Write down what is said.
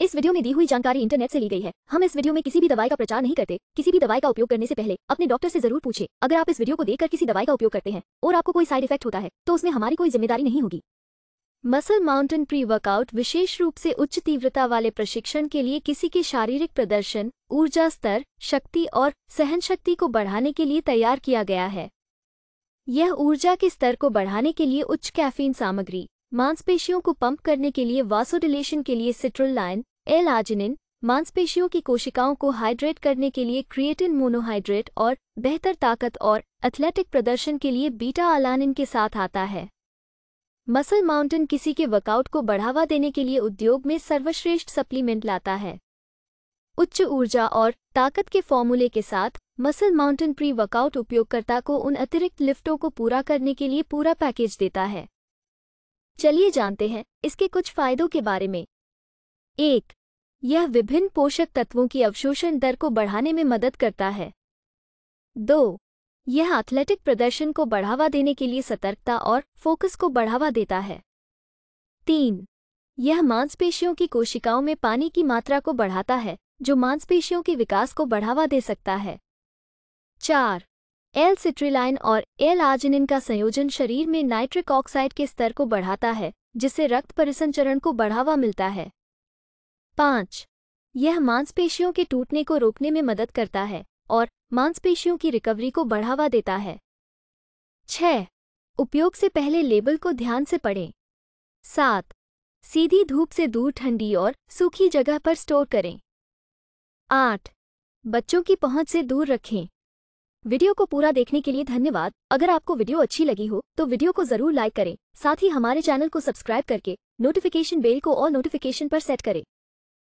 इस वीडियो में दी हुई जानकारी इंटरनेट से ली गई है हम इस वीडियो में किसी भी दवाई का प्रचार नहीं करते किसी भी दवाई का उपयोग करने से पहले अपने डॉक्टर से जरूर पूछे अगर आप इस वीडियो को देखकर किसी दवाई का उपयोग करते हैं और आपको कोई साइड इफेक्ट होता है तो उसमें हमारी कोई जिम्मेदारी नहीं होगी मसल माउंटेन प्री वर्कआउट विशेष रूप से उच्च तीव्रता वाले प्रशिक्षण के लिए किसी के शारीरिक प्रदर्शन ऊर्जा स्तर शक्ति और सहन शक्ति को बढ़ाने के लिए तैयार किया गया है यह ऊर्जा के स्तर को बढ़ाने के लिए उच्च कैफीन सामग्री मांसपेशियों को पंप करने के लिए वासोडिलेशन के लिए लाइन एल आर्जिनिन मांसपेशियों की कोशिकाओं को हाइड्रेट करने के लिए क्रिएटिन मोनोहाइड्रेट और बेहतर ताकत और एथलेटिक प्रदर्शन के लिए बीटा अलानिन के साथ आता है मसल माउंटेन किसी के वर्कआउट को बढ़ावा देने के लिए उद्योग में सर्वश्रेष्ठ सप्लीमेंट लाता है उच्च ऊर्जा और ताकत के फॉर्मूले के साथ मसल माउंटेन प्री वर्कआउट उपयोगकर्ता को उन अतिरिक्त लिफ्टों को पूरा करने के लिए पूरा पैकेज देता है चलिए जानते हैं इसके कुछ फायदों के बारे में एक यह विभिन्न पोषक तत्वों की अवशोषण दर को बढ़ाने में मदद करता है दो यह एथलेटिक प्रदर्शन को बढ़ावा देने के लिए सतर्कता और फोकस को बढ़ावा देता है तीन यह मांसपेशियों की कोशिकाओं में पानी की मात्रा को बढ़ाता है जो मांसपेशियों के विकास को बढ़ावा दे सकता है चार एल सिट्रिलाइन और एल आर्जिनिन का संयोजन शरीर में नाइट्रिक ऑक्साइड के स्तर को बढ़ाता है जिससे रक्त परिसंचरण को बढ़ावा मिलता है पाँच यह मांसपेशियों के टूटने को रोकने में मदद करता है और मांसपेशियों की रिकवरी को बढ़ावा देता है छ उपयोग से पहले लेबल को ध्यान से पढ़ें सात सीधी धूप से दूर ठंडी और सूखी जगह पर स्टोर करें आठ बच्चों की पहुंच से दूर रखें वीडियो को पूरा देखने के लिए धन्यवाद अगर आपको वीडियो अच्छी लगी हो तो वीडियो को जरूर लाइक करें साथ ही हमारे चैनल को सब्सक्राइब करके नोटिफिकेशन बेल को और नोटिफिकेशन पर सेट करें